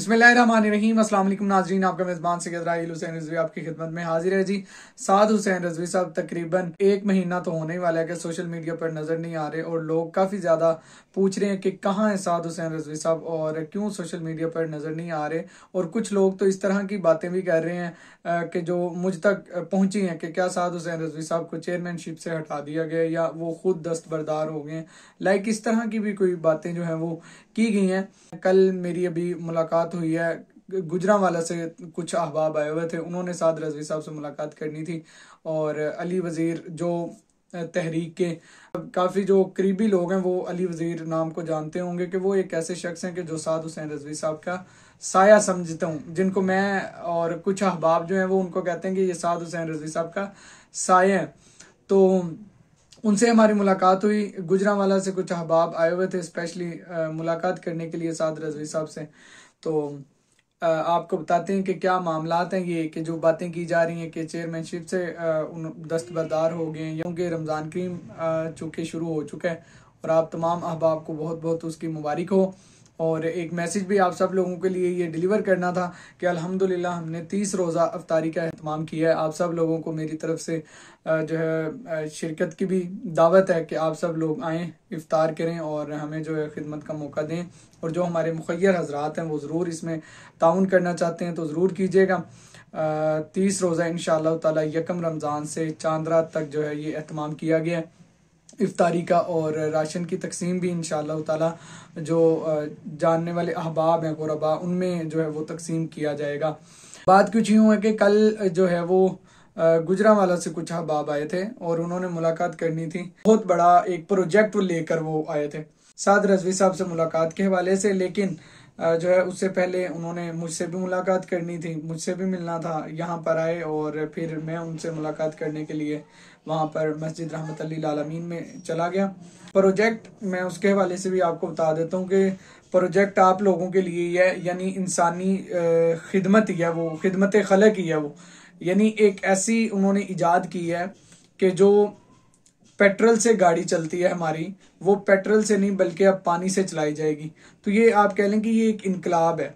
अस्सलाम वालेकुम नाजरीन आपका मेज़बान सैयद राहल हुसैन रिजवी आपकी खिदमत में हाजिर है जी साद हुसैन रजवी साहब तकरीबन एक महीना तो होने ही वाला है कि सोशल मीडिया पर नज़र नहीं आ रहे और लोग काफ़ी ज़्यादा पूछ रहे हैं कि कहाँ है साद हुसैन रजवी साहब और क्यों सोशल मीडिया पर नज़र नहीं आ रहे और कुछ लोग तो इस तरह की बातें भी कर रहे हैं कि जो मुझ तक पहुंची हैं कि क्या साद हुसैन रजवी साहब को चेयरमैनशिप से हटा दिया गया या वो खुद दस्तबरदार हो गए लाइक इस तरह की भी कोई बातें जो है वो की गई हैं कल मेरी अभी मुलाकात बात हुई है गुजरा वाला से कुछ अहबाब आए हुए थे उन्होंने साद रजवी साहब से मुलाकात करनी थी और अली वज़ीर जो तहरीक के काफ़ी जो करीबी लोग हैं वो अली वज़ीर नाम को जानते होंगे कि वो एक ऐसे शख्स हैं कि जो साद हुसैन रजवी साहब का साया समझता हूँ जिनको मैं और कुछ अहबाब जो हैं वो उनको कहते हैं कि ये साद हुसैन रजवी साहब का साय है तो उनसे हमारी मुलाकात हुई गुजरा वाला से कुछ अहबाब आए हुए थे स्पेशली मुलाकात करने के लिए साद रजवी साहब से तो आपको बताते हैं कि क्या मामला हैं ये कि जो बातें की जा रही हैं कि चेयरमैनशिप से उन दस्तबरदार हो गए हैं क्योंकि रमज़ान करीम चूँकि शुरू हो चुका है और आप तमाम अहबाब को बहुत बहुत उसकी मुबारक हो और एक मैसेज भी आप सब लोगों के लिए ये डिलीवर करना था कि अल्हम्दुलिल्लाह हमने तीस रोज़ा अफ्तारी का अहतमाम किया है आप सब लोगों को मेरी तरफ से जो है शिरकत की भी दावत है कि आप सब लोग आएँ इफ़ार करें और हमें जो है खिदमत का मौका दें और जो हमारे मुखिर हजरात हैं वो ज़रूर इसमें ताउन करना चाहते हैं तो ज़रूर कीजिएगा तीस रोज़ा इन शाह तकम रमज़ान से चांद रात तक जो है ये अहतमाम किया गया है इफ्तारी का और राशन की तकसीम भी इन ताला जो जानने वाले अहबाब हैं गुरबा उनमें जो है वो तकसीम किया जाएगा बात कुछ यूँ है कि कल जो है वो गुजरा वाला से कुछ अहबाब आए थे और उन्होंने मुलाकात करनी थी बहुत बड़ा एक प्रोजेक्ट लेकर वो आए थे साद रजवी साहब से मुलाकात के हवाले से लेकिन जो है उससे पहले उन्होंने मुझसे भी मुलाकात करनी थी मुझसे भी मिलना था यहाँ पर आए और फिर मैं उनसे मुलाकात करने के लिए वहाँ पर मस्जिद रहमत आलमीन में चला गया प्रोजेक्ट मैं उसके हवाले से भी आपको बता देता हूँ कि प्रोजेक्ट आप लोगों के लिए ही है यानी इंसानी खिदमत ही है वो खिदमत खल ही है वो यानी एक ऐसी उन्होंने ईजाद की है कि जो पेट्रोल से गाड़ी चलती है हमारी वो पेट्रोल से नहीं बल्कि अब पानी से चलाई जाएगी तो ये आप कह लें कि ये एक इनकलाब है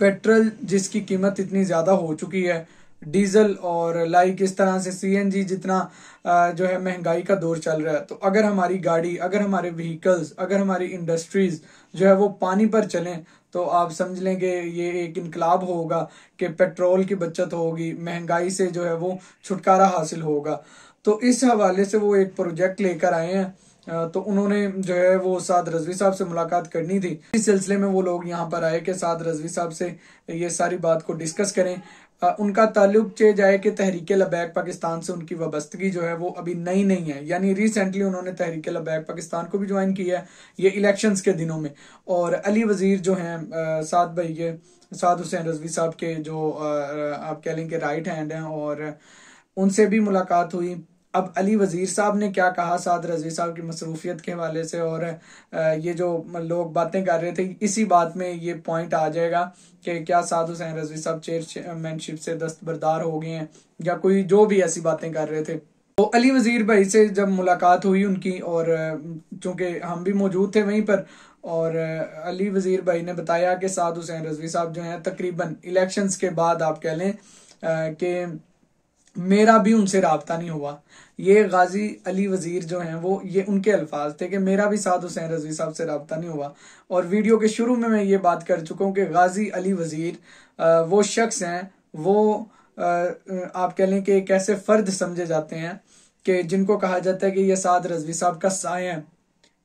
पेट्रोल जिसकी कीमत इतनी ज़्यादा हो चुकी है डीजल और लाइक इस तरह से सीएनजी जितना जो है महंगाई का दौर चल रहा है तो अगर हमारी गाड़ी अगर हमारे व्हीकल्स अगर हमारी इंडस्ट्रीज जो है वो पानी पर चलें तो आप समझ लें कि ये एक इनकलाब होगा कि पेट्रोल की बचत होगी महंगाई से जो है वो छुटकारा हासिल होगा तो इस हवाले से वो एक प्रोजेक्ट लेकर आए हैं तो उन्होंने जो है वो साद रजवी साहब से मुलाकात करनी थी इस सिलसिले में वो लोग यहाँ पर आए कि साद रजवी साहब से ये सारी बात को डिस्कस करें उनका ताल्लुक चे जाए कि तहरीक लबैक पाकिस्तान से उनकी वाबस्तगी जो है वो अभी नई नहीं है यानी रिसेंटली उन्होंने तहरीक लबैक पाकिस्तान को भी ज्वाइन किया है ये इलेक्शन के दिनों में और अली वजीर जो हैं साद भाई के साद हुसैन रजवी साहब के जो आप कह लेंगे राइट हैंड हैं और उनसे भी मुलाकात हुई अब अली वज़ीर साहब ने क्या कहा साद रजवी साहब की मसरूफियत के हवाले से और ये जो लोग बातें कर रहे थे इसी बात में ये पॉइंट आ जाएगा कि क्या साद हुसैन रजवी साहब चेयरमैनशिप से दस्तबरदार हो गए हैं या कोई जो भी ऐसी बातें कर रहे थे तो अली वज़ीर भाई से जब मुलाकात हुई उनकी और चूंकि हम भी मौजूद थे वहीं पर और अली वज़ीर भाई ने बताया कि साद हुसैन रजवी साहब जो हैं तकरीबन इलेक्शंस के बाद आप कह लें कि मेरा भी उनसे रबता नहीं हुआ ये गाजी अली वजीर जो हैं वो ये उनके अल्फाज थे कि मेरा भी साध हुसैन रजवी साहब से रबता नहीं हुआ और वीडियो के शुरू में मैं ये बात कर चुका हूँ कि गाजी अली वजीर वो शख्स हैं वो आप कह लें कि एक ऐसे फ़र्द समझे जाते हैं कि जिनको कहा जाता है कि ये साद रजवी साहब का साय है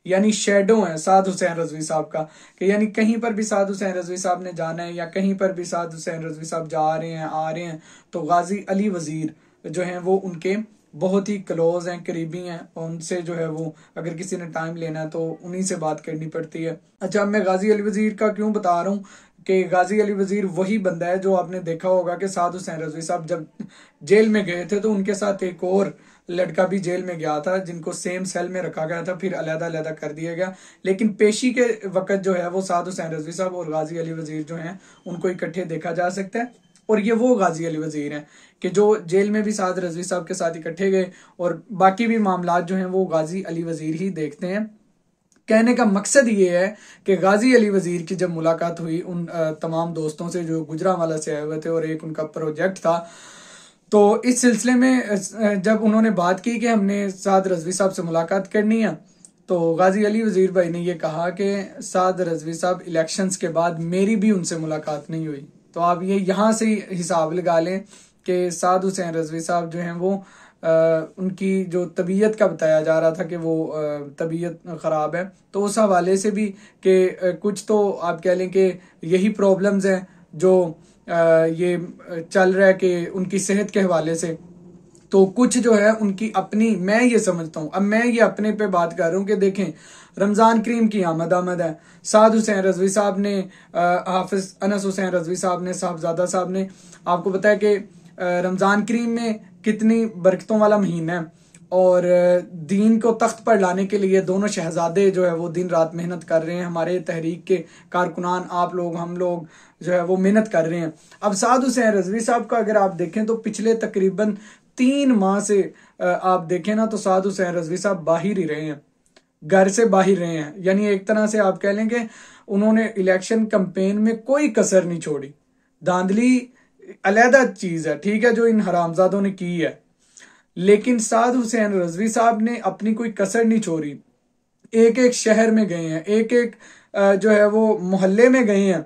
यानी शेडो है साध हुसैन रजवी साहब का कि यानी कहीं पर भी साध हुसैन रजवी साहब ने जाना है या कहीं पर भी साध हुसैन रजवी साहब जा रहे हैं आ रहे हैं तो गाजी अली वजीर जो है वो उनके बहुत ही क्लोज हैं करीबी हैं और उनसे जो है वो अगर किसी ने टाइम लेना है तो उन्हीं से बात करनी पड़ती है अच्छा मैं गाजी अली वजीर का क्यों बता रहा हूँ कि गाजी अली वजीर वही बंदा है जो आपने देखा होगा कि साद हुसैन रजवी साहब जब जेल में गए थे तो उनके साथ एक और लड़का भी जेल में गया था जिनको सेम सेल में रखा गया था फिर अलहदा अलहदा कर दिया गया लेकिन पेशी के वक्त जो है वो साध हुसैन रजवी साहब और गाजी अली वजीर जो हैं उनको इकट्ठे देखा जा सकता है और ये वो गाजी अली वजीर हैं कि जो जेल में भी साध रजवी साहब के साथ इकट्ठे गए और बाकी भी मामला जो हैं वो गाजी अली वजीर ही देखते हैं कहने का मकसद ये है कि गाजी अली वजीर की जब मुलाकात हुई उन तमाम दोस्तों से जो गुजरा वाला से आए हुए थे और एक उनका प्रोजेक्ट था तो इस सिलसिले में जब उन्होंने बात की कि हमने साद रजवी साहब से मुलाकात करनी है तो गाजी अली वजीर भाई ने यह कहा कि साद रजवी साहब इलेक्शंस के बाद मेरी भी उनसे मुलाकात नहीं हुई तो आप ये यहाँ से हिसाब लगा लें कि साद हुसैन रजवी साहब जो हैं वो आ, उनकी जो तबीयत का बताया जा रहा था कि वो तबीयत ख़राब है तो उस हवाले से भी कि कुछ तो आप कह लें कि यही प्रॉब्लम्स हैं जो ये चल रहा है कि उनकी सेहत के हवाले से तो कुछ जो है उनकी अपनी मैं ये समझता हूँ अब मैं ये अपने पे बात कर रहा हूँ कि देखें रमज़ान करीम की आमद आमद है साध हुसैन रजवी साहब ने हाफिज अनस हुसैन रजवी साहब ने साहबजादा साहब ने आपको बताया कि रमज़ान करीम में कितनी बरकतों वाला महीना है और दीन को तख्त पर लाने के लिए दोनों शहजादे जो है वो दिन रात मेहनत कर रहे हैं हमारे तहरीक के कारकुनान आप लोग हम लोग जो है वो मेहनत कर रहे हैं अब साद हुसैन रजवी साहब का अगर आप देखें तो पिछले तकरीबन तीन माह से आप देखें ना तो साद हुसैन रजवी साहब बाहर ही रहे हैं घर से बाहर रहे हैं यानी एक तरह से आप कह लेंगे उन्होंने इलेक्शन कंपेन में कोई कसर नहीं छोड़ी धांधली अलहदा चीज़ है ठीक है जो इन हरामजादों ने की है लेकिन साद हुसैन रजवी साहब ने अपनी कोई कसर नहीं छोड़ी एक एक शहर में गए हैं एक एक जो है वो मोहल्ले में गए हैं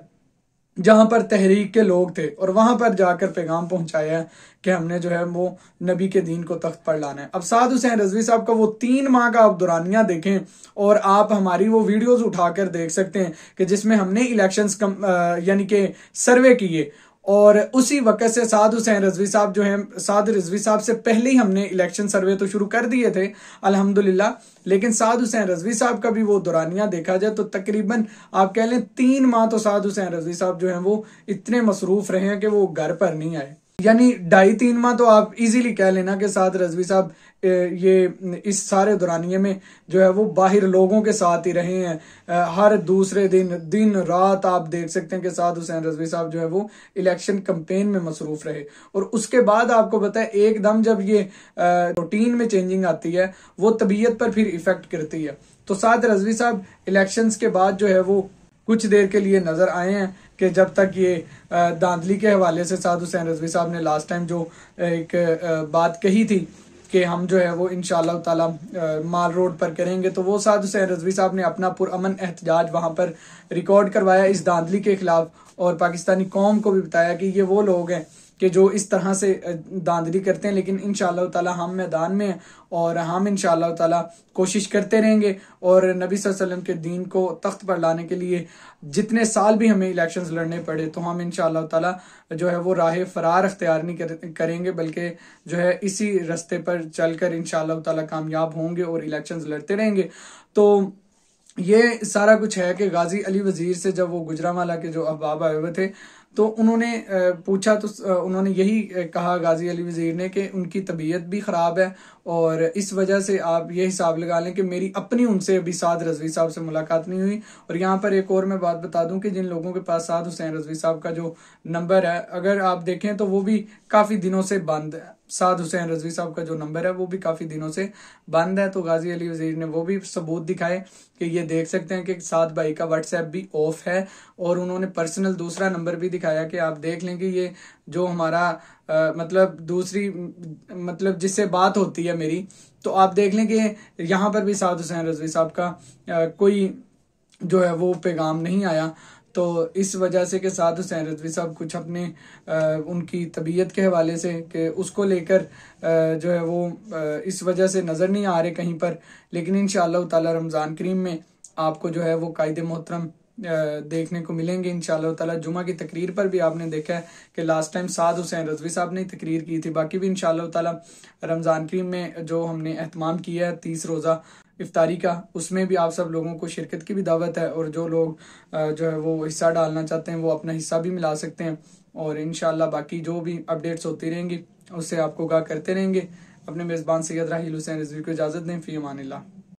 जहां पर तहरीक के लोग थे और वहां पर जाकर पैगाम पहुंचाया है कि हमने जो है वो नबी के दीन को तख्त पर लाना है अब साध हुसैन रजवी साहब का वो तीन माह का आप दुरानिया देखें और आप हमारी वो वीडियोस उठाकर देख सकते हैं कि जिसमें हमने इलेक्शंस यानी कि सर्वे किए और उसी वक्त से साध हुसैन रजवी साहब जो हैं साध रजवी साहब से पहले ही हमने इलेक्शन सर्वे तो शुरू कर दिए थे अल्हम्दुलिल्लाह लेकिन साध हुसैन रजवी साहब का भी वो दौरानिया देखा जाए तो तकरीबन आप कह लें तीन माह तो साध हुसैन रजवी साहब जो हैं वो इतने मसरूफ़ रहे हैं कि वो घर पर नहीं आए यानी ढाई तीन माह तो आप इजीली कह लेना कि साध रजवी साहब ये इस सारे दौरानिए में जो है वो बाहर लोगों के साथ ही रहे हैं हर दूसरे दिन दिन रात आप देख सकते हैं कि साद हुसैन रजवी साहब जो है वो इलेक्शन कंपेन में मसरूफ रहे और उसके बाद आपको बताए एकदम जब ये रूटीन में चेंजिंग आती है वो तबीयत पर फिर इफेक्ट करती है तो साद रजवी साहब इलेक्शंस के बाद जो है वो कुछ देर के लिए नजर आए हैं कि जब तक ये दांधली के हवाले से साधु हुसैन रजवी साहब ने लास्ट टाइम जो एक बात कही थी कि हम जो है वो इन ताला माल रोड पर करेंगे तो वो साद हुसैन रजवी साहब ने अपना पुरमन एहतजाज वहां पर रिकॉर्ड करवाया इस दांधली के खिलाफ और पाकिस्तानी कौम को भी बताया कि ये वो लोग हैं कि जो इस तरह से दांदरी करते हैं लेकिन इन ताला हम मैदान में और हम इन ताला कोशिश करते रहेंगे और नबी वसल्लम के दीन को तख्त पर लाने के लिए जितने साल भी हमें इलेक्शंस लड़ने पड़े तो हम इन ताला जो है वो राह फरार अख्तियार नहीं करेंगे बल्कि जो है इसी रस्ते पर चलकर इन ताला कामयाब होंगे और इलेक्शंस लड़ते रहेंगे तो ये सारा कुछ है कि गाजी अली वजीर से जब वो गुजरा माला के जो अहबाब आए हुए थे तो उन्होंने पूछा तो उन्होंने यही कहा गाजी अली वज़ीर ने कि उनकी तबीयत भी ख़राब है और इस वजह से आप ये हिसाब लगा लें कि मेरी अपनी उनसे अभी साद रजवी साहब से मुलाकात नहीं हुई और यहाँ पर एक और मैं बात बता दूं कि जिन लोगों के पास साद हुसैन रजवी साहब का जो नंबर है अगर आप देखें तो वो भी काफ़ी दिनों से बंद है साद हुसैन रजवी साहब का जो नंबर है वो भी काफी दिनों से बंद है तो गाजी अली वजीर ने वो भी सबूत दिखाए कि ये देख सकते हैं कि साद भाई का व्हाट्सएप भी ऑफ है और उन्होंने पर्सनल दूसरा नंबर भी दिखाया कि आप देख लें कि ये जो हमारा आ, मतलब दूसरी मतलब जिससे बात होती है मेरी तो आप देख लें कि यहाँ पर भी साद हुसैन रजवी साहब का आ, कोई जो है वो पैगाम नहीं आया तो इस वजह से कि साध हुसैन रजवी साहब कुछ अपने आ, उनकी तबीयत के हवाले से कि उसको लेकर जो है वो आ, इस वजह से नज़र नहीं आ रहे कहीं पर लेकिन इन शाह रमज़ान करीम में आपको जो है वो कायदे मोहतरम देखने को मिलेंगे इन ताला जुमा की तकरीर पर भी आपने देखा है कि लास्ट टाइम साद हुसैन रजवी साहब ने तकरीर की थी बाकी भी इन ताला रमज़ान करीम में जो हमने अहतमाम किया है तीस रोज़ा इफ्तारी का उसमें भी आप सब लोगों को शिरकत की भी दावत है और जो लोग जो है वो हिस्सा डालना चाहते हैं वो अपना हिस्सा भी मिला सकते हैं और इन बाकी जो भी अपडेट्स होती रहेंगी उससे आपको गाह करते रहेंगे अपने मेज़बान सैद राहील हुसैन रजवी को इजाज़त दें फ़ी अमान